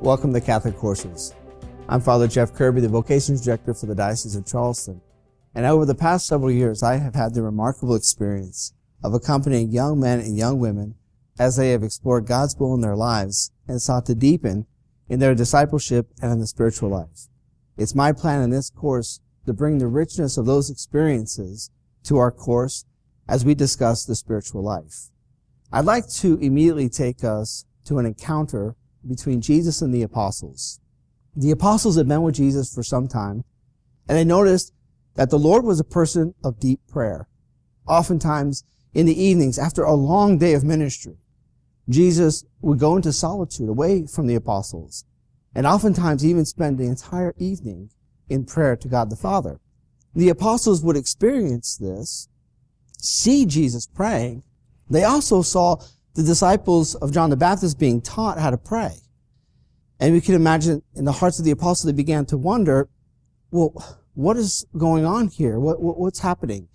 Welcome to Catholic Courses. I'm Father Jeff Kirby, the Vocations Director for the Diocese of Charleston, and over the past several years I have had the remarkable experience of accompanying young men and young women as they have explored God's will in their lives and sought to deepen in their discipleship and in the spiritual life. It's my plan in this course to bring the richness of those experiences to our course as we discuss the spiritual life. I'd like to immediately take us to an encounter between Jesus and the apostles. The apostles had been with Jesus for some time, and they noticed that the Lord was a person of deep prayer. Oftentimes, in the evenings, after a long day of ministry, Jesus would go into solitude away from the apostles, and oftentimes even spend the entire evening in prayer to God the Father. The apostles would experience this, see Jesus praying. They also saw the disciples of John the Baptist being taught how to pray. And we can imagine in the hearts of the apostles, they began to wonder, well, what is going on here? What, what, what's happening?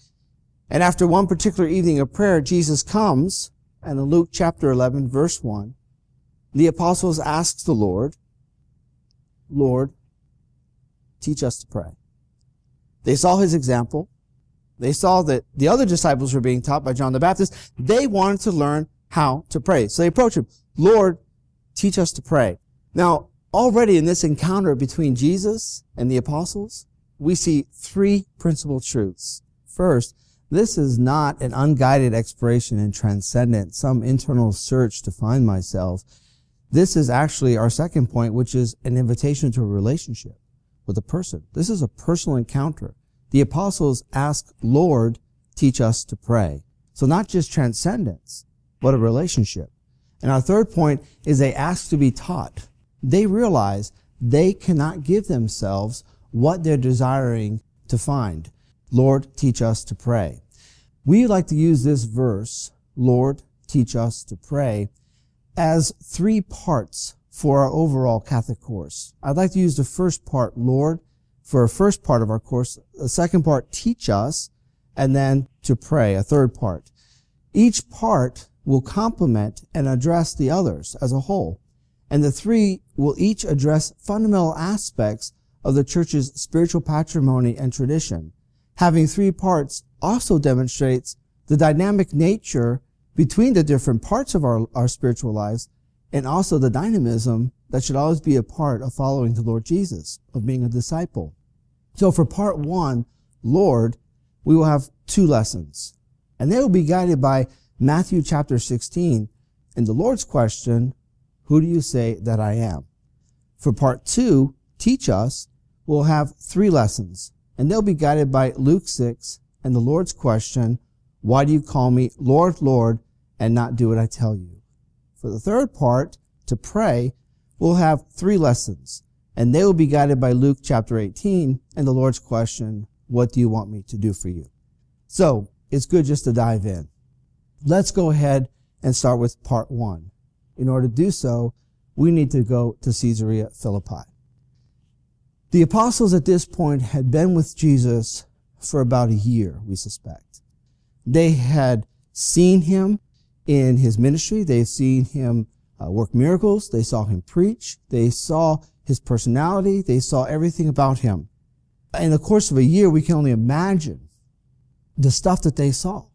And after one particular evening of prayer, Jesus comes, and in Luke chapter 11, verse 1, the apostles ask the Lord, Lord, teach us to pray. They saw his example. They saw that the other disciples were being taught by John the Baptist. They wanted to learn how to pray. So they approach him, Lord, teach us to pray. Now, already in this encounter between Jesus and the apostles, we see three principal truths. First, this is not an unguided exploration in transcendent, some internal search to find myself. This is actually our second point, which is an invitation to a relationship with a person. This is a personal encounter. The apostles ask, Lord, teach us to pray. So not just transcendence, but a relationship. And our third point is they ask to be taught. They realize they cannot give themselves what they're desiring to find. Lord, teach us to pray. We like to use this verse, Lord, teach us to pray, as three parts for our overall Catholic course. I'd like to use the first part, Lord, for a first part of our course, the second part, teach us, and then to pray, a third part. Each part will complement and address the others as a whole, and the three will each address fundamental aspects of the church's spiritual patrimony and tradition. Having three parts also demonstrates the dynamic nature between the different parts of our, our spiritual lives and also the dynamism that should always be a part of following the Lord Jesus, of being a disciple. So for part one, Lord, we will have two lessons and they will be guided by Matthew chapter 16, and the Lord's question, Who do you say that I am? For part two, Teach Us, we'll have three lessons, and they'll be guided by Luke 6 and the Lord's question, Why do you call me Lord, Lord, and not do what I tell you? For the third part, to pray, we'll have three lessons, and they will be guided by Luke chapter 18 and the Lord's question, What do you want me to do for you? So it's good just to dive in let's go ahead and start with part one. In order to do so, we need to go to Caesarea Philippi. The apostles at this point had been with Jesus for about a year, we suspect. They had seen him in his ministry. They've seen him uh, work miracles. They saw him preach. They saw his personality. They saw everything about him. In the course of a year, we can only imagine the stuff that they saw.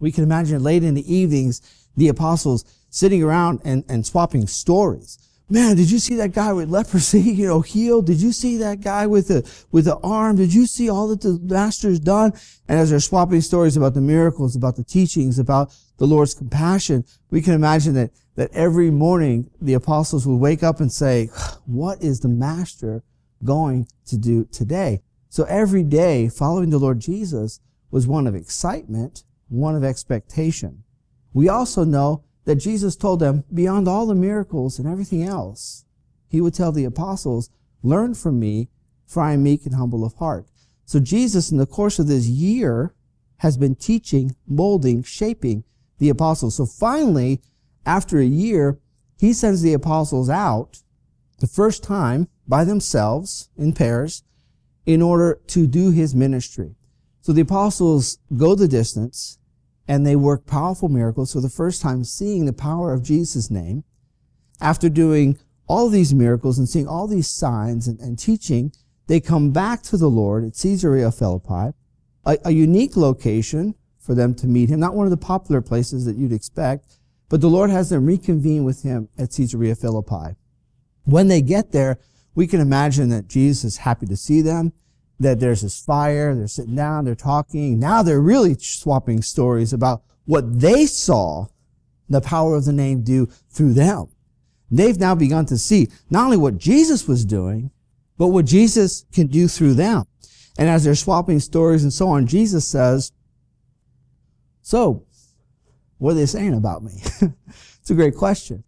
We can imagine late in the evenings, the apostles sitting around and, and swapping stories. Man, did you see that guy with leprosy, you know, healed? Did you see that guy with the, with the arm? Did you see all that the master's done? And as they're swapping stories about the miracles, about the teachings, about the Lord's compassion, we can imagine that, that every morning the apostles would wake up and say, what is the master going to do today? So every day following the Lord Jesus was one of excitement one of expectation. We also know that Jesus told them, beyond all the miracles and everything else, he would tell the apostles, Learn from me, for I am meek and humble of heart. So Jesus, in the course of this year, has been teaching, molding, shaping the apostles. So finally, after a year, he sends the apostles out the first time by themselves in pairs in order to do his ministry. So the apostles go the distance and they work powerful miracles for the first time, seeing the power of Jesus' name. After doing all these miracles and seeing all these signs and, and teaching, they come back to the Lord at Caesarea Philippi, a, a unique location for them to meet him, not one of the popular places that you'd expect, but the Lord has them reconvene with him at Caesarea Philippi. When they get there, we can imagine that Jesus is happy to see them that there's this fire, they're sitting down, they're talking. Now they're really swapping stories about what they saw the power of the name do through them. They've now begun to see not only what Jesus was doing, but what Jesus can do through them. And as they're swapping stories and so on, Jesus says, So, what are they saying about me? it's a great question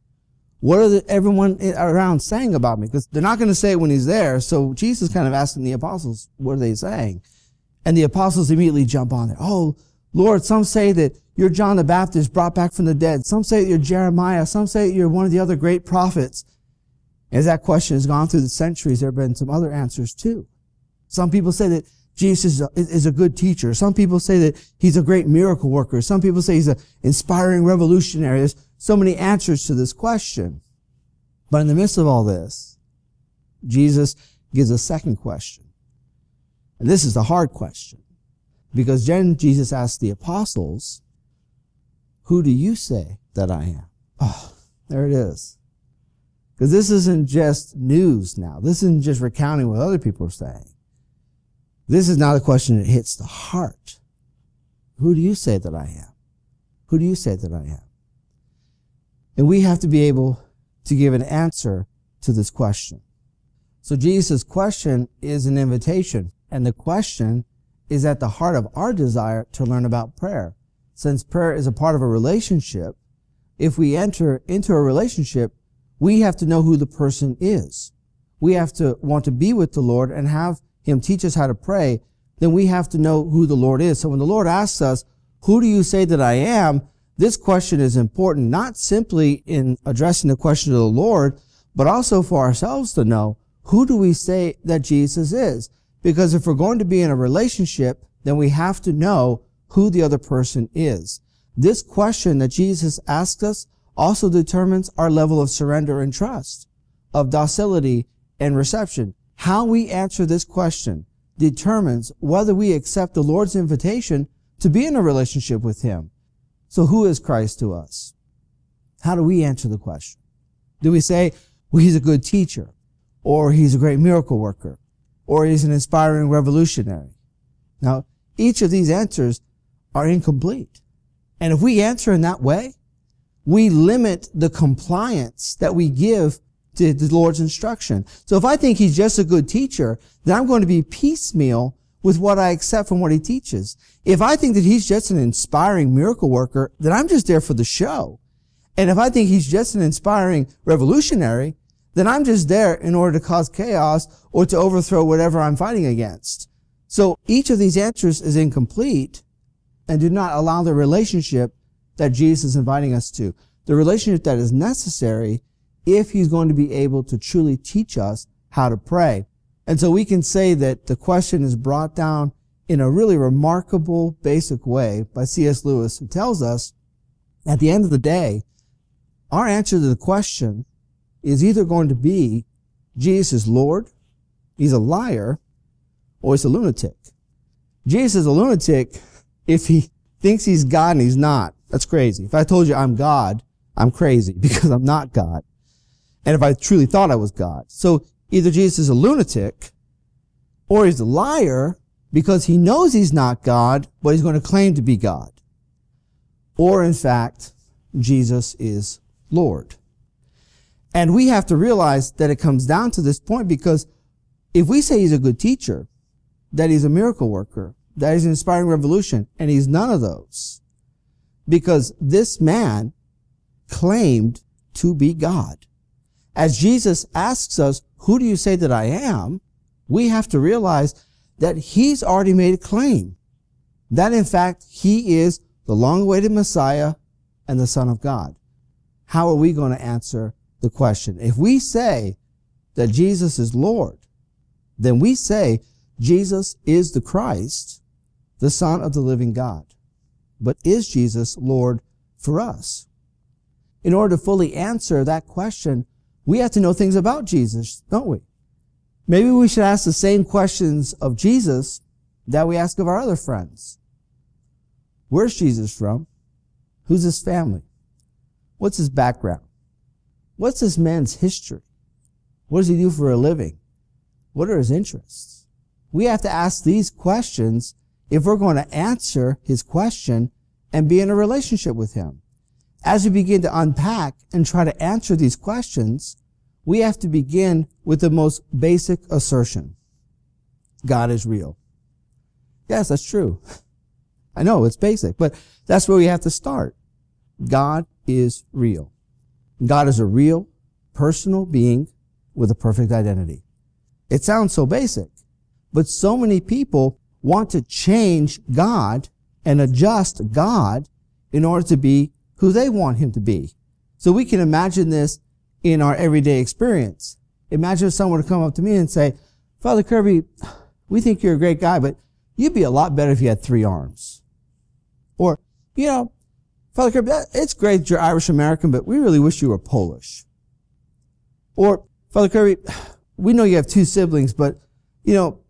what are the, everyone around saying about me? Because they're not going to say when he's there. So Jesus kind of asking the apostles, what are they saying? And the apostles immediately jump on it. Oh, Lord, some say that you're John the Baptist brought back from the dead. Some say you're Jeremiah. Some say you're one of the other great prophets. As that question has gone through the centuries, there have been some other answers too. Some people say that Jesus is a good teacher. Some people say that he's a great miracle worker. Some people say he's an inspiring revolutionary. There's so many answers to this question. But in the midst of all this, Jesus gives a second question. And this is the hard question because then Jesus asked the apostles, Who do you say that I am? Oh, there it is. Because this isn't just news now. This isn't just recounting what other people are saying. This is now the question that hits the heart. Who do you say that I am? Who do you say that I am? And we have to be able to give an answer to this question. So Jesus' question is an invitation, and the question is at the heart of our desire to learn about prayer. Since prayer is a part of a relationship, if we enter into a relationship, we have to know who the person is. We have to want to be with the Lord and have Him teach us how to pray. Then we have to know who the Lord is. So when the Lord asks us, who do you say that I am? This question is important not simply in addressing the question of the Lord, but also for ourselves to know who do we say that Jesus is? Because if we're going to be in a relationship, then we have to know who the other person is. This question that Jesus asks us also determines our level of surrender and trust, of docility and reception. How we answer this question determines whether we accept the Lord's invitation to be in a relationship with Him. So who is Christ to us? How do we answer the question? Do we say, well, he's a good teacher, or he's a great miracle worker, or he's an inspiring revolutionary? Now, each of these answers are incomplete. And if we answer in that way, we limit the compliance that we give to the Lord's instruction. So if I think he's just a good teacher, then I'm going to be piecemeal with what I accept from what he teaches. If I think that he's just an inspiring miracle worker, then I'm just there for the show. And if I think he's just an inspiring revolutionary, then I'm just there in order to cause chaos or to overthrow whatever I'm fighting against. So each of these answers is incomplete and do not allow the relationship that Jesus is inviting us to. The relationship that is necessary if he's going to be able to truly teach us how to pray. And so we can say that the question is brought down in a really remarkable basic way by C.S. Lewis, who tells us at the end of the day, our answer to the question is either going to be Jesus is Lord, he's a liar, or he's a lunatic. Jesus is a lunatic if he thinks he's God and he's not. That's crazy. If I told you I'm God, I'm crazy because I'm not God. And if I truly thought I was God. So Either Jesus is a lunatic or he's a liar because he knows he's not God, but he's going to claim to be God. Or in fact, Jesus is Lord. And we have to realize that it comes down to this point because if we say he's a good teacher, that he's a miracle worker, that he's an inspiring revolution, and he's none of those, because this man claimed to be God as Jesus asks us, Who do you say that I am? we have to realize that he's already made a claim that in fact he is the long awaited Messiah and the Son of God. How are we going to answer the question? If we say that Jesus is Lord, then we say Jesus is the Christ, the Son of the living God. But is Jesus Lord for us? In order to fully answer that question, we have to know things about Jesus, don't we? Maybe we should ask the same questions of Jesus that we ask of our other friends. Where's Jesus from? Who's his family? What's his background? What's this man's history? What does he do for a living? What are his interests? We have to ask these questions if we're going to answer his question and be in a relationship with him as we begin to unpack and try to answer these questions, we have to begin with the most basic assertion. God is real. Yes, that's true. I know it's basic, but that's where we have to start. God is real. God is a real personal being with a perfect identity. It sounds so basic, but so many people want to change God and adjust God in order to be who they want him to be. So we can imagine this in our everyday experience. Imagine if someone would to come up to me and say, Father Kirby, we think you're a great guy, but you'd be a lot better if you had three arms. Or, you know, Father Kirby, it's great that you're Irish American, but we really wish you were Polish. Or, Father Kirby, we know you have two siblings, but, you know,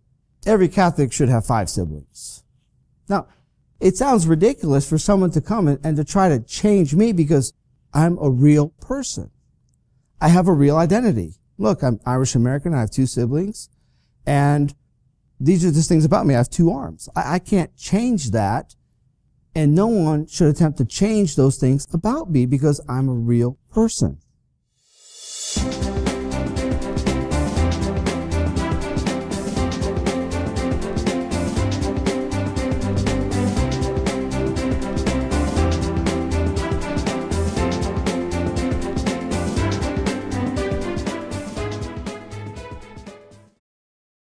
every Catholic should have five siblings. Now, it sounds ridiculous for someone to come and, to try to change me because I'm a real person. I have a real identity. Look, I'm Irish American. I have two siblings and these are just things about me. I have two arms. I, I can't change that. And no one should attempt to change those things about me because I'm a real person.